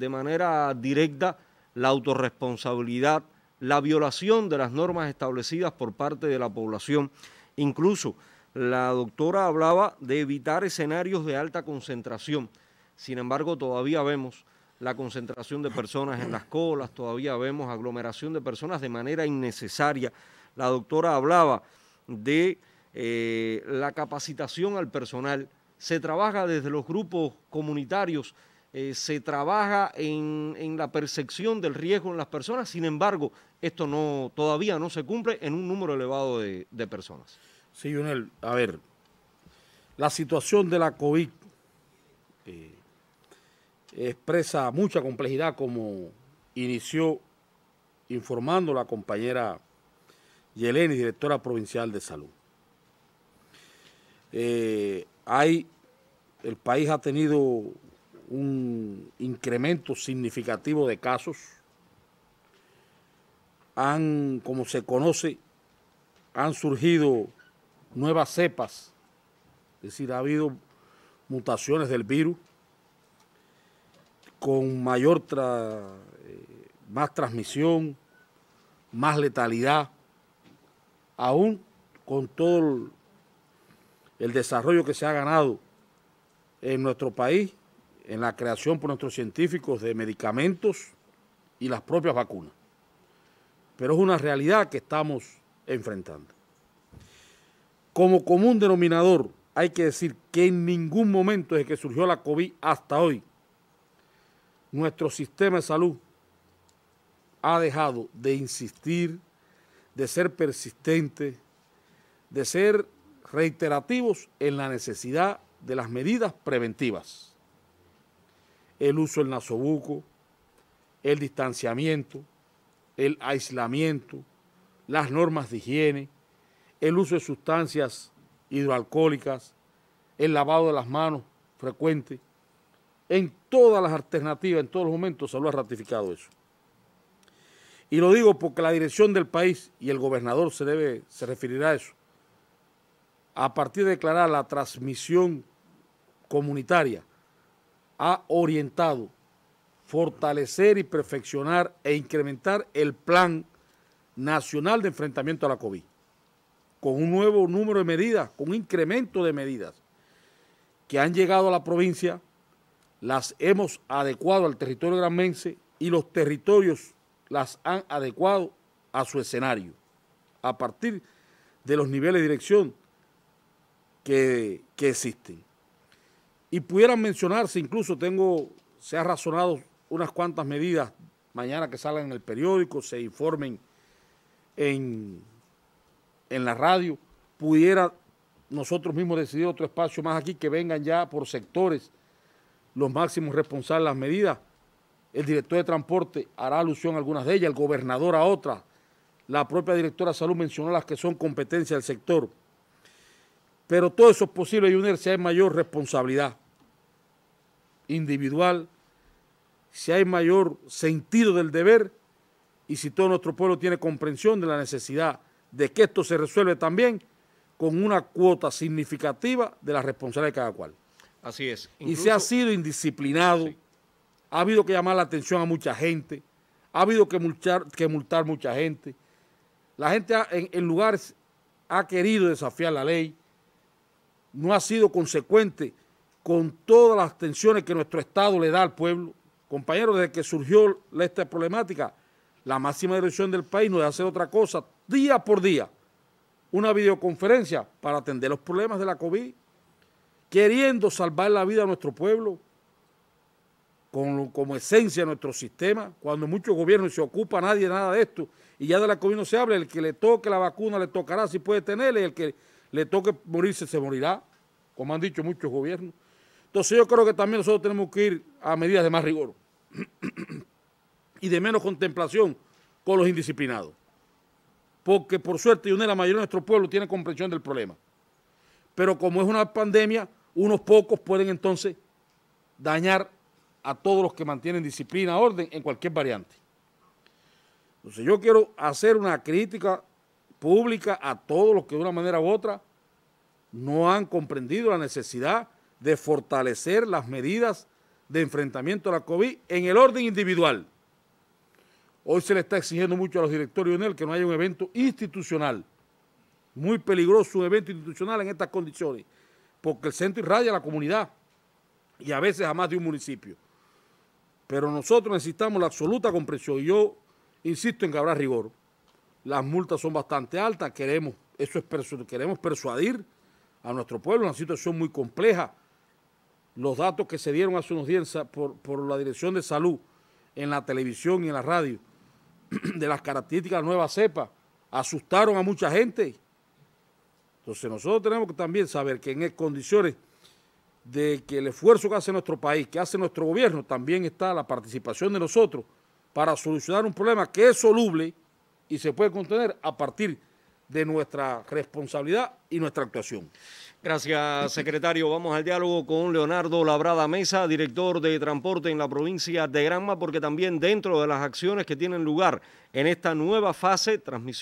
de manera directa la autorresponsabilidad, la violación de las normas establecidas por parte de la población. Incluso la doctora hablaba de evitar escenarios de alta concentración. Sin embargo, todavía vemos la concentración de personas en las colas, todavía vemos aglomeración de personas de manera innecesaria. La doctora hablaba de eh, la capacitación al personal. Se trabaja desde los grupos comunitarios eh, se trabaja en, la percepción del riesgo en las personas, sin embargo, esto no todavía no se cumple en un número elevado de, personas. Sí, Junel, a ver, la situación de la COVID eh, expresa mucha complejidad como inició informando la compañera Yeleni, directora provincial de salud. Eh, hay, el país ha tenido un incremento significativo de casos. Han, como se conoce, han surgido nuevas cepas, es decir, ha habido mutaciones del virus con mayor eh, más transmisión, más letalidad, aún con todo el desarrollo que se ha ganado en nuestro país, en la creación por nuestros científicos de medicamentos y las propias vacunas. Pero es una realidad que estamos enfrentando. Como común denominador, hay que decir que en ningún momento desde que surgió la COVID hasta hoy, nuestro sistema de salud ha dejado de insistir, de ser persistente, de ser reiterativos en la necesidad de las medidas preventivas el uso del nasobuco, el distanciamiento, el aislamiento, las normas de higiene, el uso de sustancias hidroalcohólicas, el lavado de las manos frecuente, en todas las alternativas, en todos los momentos se lo ha ratificado eso. Y lo digo porque la dirección del país y el gobernador se, debe, se referirá a eso. A partir de declarar la transmisión comunitaria ha orientado fortalecer y perfeccionar e incrementar el plan nacional de enfrentamiento a la COVID, con un nuevo número de medidas, con un incremento de medidas que han llegado a la provincia, las hemos adecuado al territorio granmense y los territorios las han adecuado a su escenario, a partir de los niveles de dirección que, que existen y pudieran mencionarse, incluso tengo, se ha razonado unas cuantas medidas mañana que salgan en el periódico, se informen en, en la radio, pudiera nosotros mismos decidir otro espacio más aquí, que vengan ya por sectores los máximos responsables de las medidas. El director de transporte hará alusión a algunas de ellas, el gobernador a otras, la propia directora de salud mencionó las que son competencia del sector. Pero todo eso es posible, y si hay mayor responsabilidad individual, si hay mayor sentido del deber y si todo nuestro pueblo tiene comprensión de la necesidad de que esto se resuelva también con una cuota significativa de la responsabilidad de cada cual. Así es. y se ha sido indisciplinado, ha habido que llamar la atención a mucha gente, ha habido que multar, mucha gente. La gente en, en lugares ha querido desafiar la ley, no ha sido consecuente con todas las tensiones que nuestro Estado le da al pueblo. Compañeros, desde que surgió esta problemática, la máxima dirección del país no debe hacer otra cosa, día por día, una videoconferencia para atender los problemas de la COVID, queriendo salvar la vida a nuestro pueblo, con, como esencia de nuestro sistema, cuando muchos gobiernos se ocupa nadie nada de esto, y ya de la COVID no se habla, el que le toque la vacuna le tocará si puede tenerla, y el que le toque morirse, se morirá, como han dicho muchos gobiernos. Entonces yo creo que también nosotros tenemos que ir a medidas de más rigor y de menos contemplación con los indisciplinados. Porque por suerte y una de la mayoría de nuestro pueblo tiene comprensión del problema. Pero como es una pandemia, unos pocos pueden entonces dañar a todos los que mantienen disciplina, orden en cualquier variante. Entonces yo quiero hacer una crítica pública a todos los que de una manera u otra no han comprendido la necesidad de fortalecer las medidas de enfrentamiento a la COVID en el orden individual. Hoy se le está exigiendo mucho a los directores de UNEL que no haya un evento institucional. Muy peligroso un evento institucional en estas condiciones, porque el centro irradia a la comunidad y a veces a más de un municipio. Pero nosotros necesitamos la absoluta comprensión y yo insisto en que habrá rigor las multas son bastante altas, queremos, eso es queremos persuadir a nuestro pueblo, una situación muy compleja. Los datos que se dieron hace unos días por, por la Dirección de Salud en la televisión y en la radio de las características de la nueva cepa asustaron a mucha gente. Entonces nosotros tenemos que también saber que en condiciones de que el esfuerzo que hace nuestro país, que hace nuestro gobierno, también está la participación de nosotros para solucionar un problema que es soluble, y se puede contener a partir de nuestra responsabilidad y nuestra actuación. Gracias, secretario. Vamos al diálogo con Leonardo Labrada Mesa, director de transporte en la provincia de Granma, porque también dentro de las acciones que tienen lugar en esta nueva fase, transmisión.